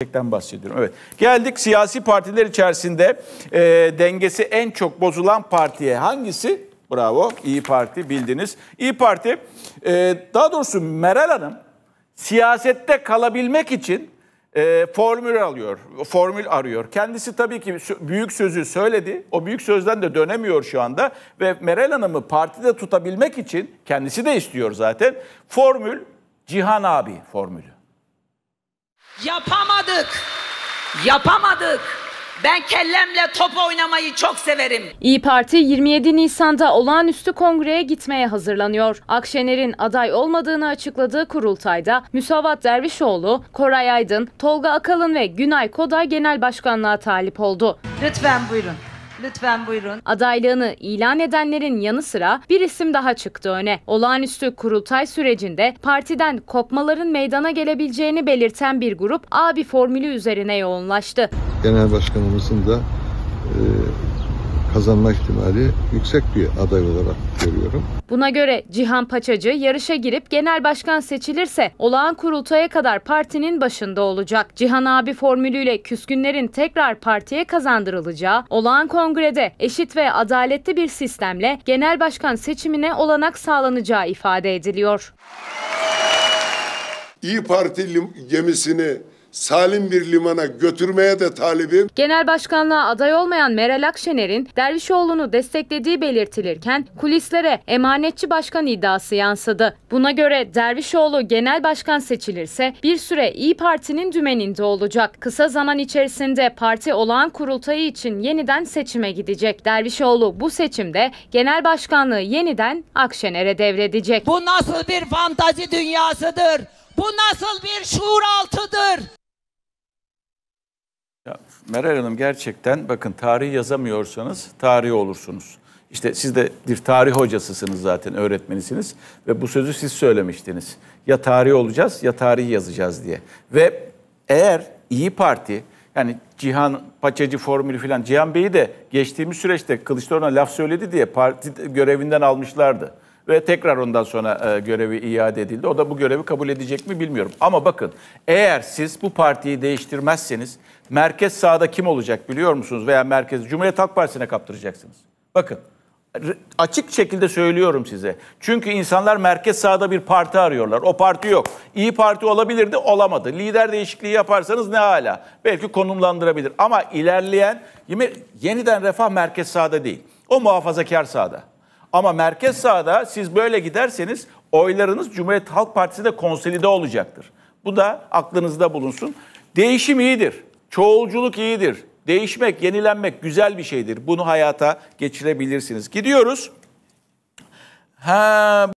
gerçekten bahsediyorum. Evet. Geldik siyasi partiler içerisinde e, dengesi en çok bozulan partiye hangisi? Bravo. İyi Parti bildiniz. İyi Parti e, daha doğrusu Meral Hanım siyasette kalabilmek için e, formül alıyor. Formül arıyor. Kendisi tabii ki büyük sözü söyledi. O büyük sözden de dönemiyor şu anda ve Meral Hanım'ı partide tutabilmek için kendisi de istiyor zaten. Formül Cihan abi formülü. Yapamadık. Yapamadık. Ben kellemle top oynamayı çok severim. İyi Parti 27 Nisan'da olağanüstü kongreye gitmeye hazırlanıyor. Akşener'in aday olmadığını açıkladığı kurultayda Müsavat Dervişoğlu, Koray Aydın, Tolga Akalın ve Günay Koday genel başkanlığa talip oldu. Lütfen buyurun. Lütfen buyurun. Adaylığını ilan edenlerin yanı sıra bir isim daha çıktı öne. Olağanüstü kurultay sürecinde partiden kopmaların meydana gelebileceğini belirten bir grup abi formülü üzerine yoğunlaştı. Genel Başkanımızın da e, kazanma ihtimali yüksek bir aday olarak görüyorum. Buna göre Cihan Paçacı yarışa girip genel başkan seçilirse olağan kurultaya kadar partinin başında olacak. Cihan abi formülüyle küskünlerin tekrar partiye kazandırılacağı, olağan kongrede eşit ve adaletli bir sistemle genel başkan seçimine olanak sağlanacağı ifade ediliyor. İyi Parti gemisini salim bir limana götürmeye de talibim. Genel başkanlığa aday olmayan Meral Akşener'in Dervişoğlu'nu desteklediği belirtilirken kulislere emanetçi başkan iddiası yansıdı. Buna göre Dervişoğlu genel başkan seçilirse bir süre İyi Parti'nin dümeninde olacak. Kısa zaman içerisinde parti olağan kurultayı için yeniden seçime gidecek. Dervişoğlu bu seçimde genel başkanlığı yeniden Akşener'e devredecek. Bu nasıl bir fantazi dünyasıdır? Bu nasıl bir şuur altıdır? Ya, Meral Hanım gerçekten bakın tarihi yazamıyorsanız tarih olursunuz. İşte siz de bir tarih hocasısınız zaten öğretmenisiniz ve bu sözü siz söylemiştiniz. Ya tarih olacağız ya tarihi yazacağız diye. Ve eğer İyi Parti yani Cihan Paçacı formülü falan Cihan Bey'i de geçtiğimiz süreçte Kılıçdaroğlu'na laf söyledi diye parti görevinden almışlardı ve tekrar ondan sonra e, görevi iade edildi. O da bu görevi kabul edecek mi bilmiyorum. Ama bakın eğer siz bu partiyi değiştirmezseniz merkez sağda kim olacak biliyor musunuz? Veya merkez Cumhuriyet Halk Partisi'ne kaptıracaksınız. Bakın açık şekilde söylüyorum size. Çünkü insanlar merkez sağda bir parti arıyorlar. O parti yok. İyi Parti olabilirdi, olamadı. Lider değişikliği yaparsanız ne hala? Belki konumlandırabilir. Ama ilerleyen yeniden refah merkez sağda değil. O muhafazakar sağda. Ama merkez sağda siz böyle giderseniz oylarınız Cumhuriyet Halk Partisi'de konsolide olacaktır. Bu da aklınızda bulunsun. Değişim iyidir. Çoğulculuk iyidir. Değişmek, yenilenmek güzel bir şeydir. Bunu hayata geçirebilirsiniz. Gidiyoruz. Ha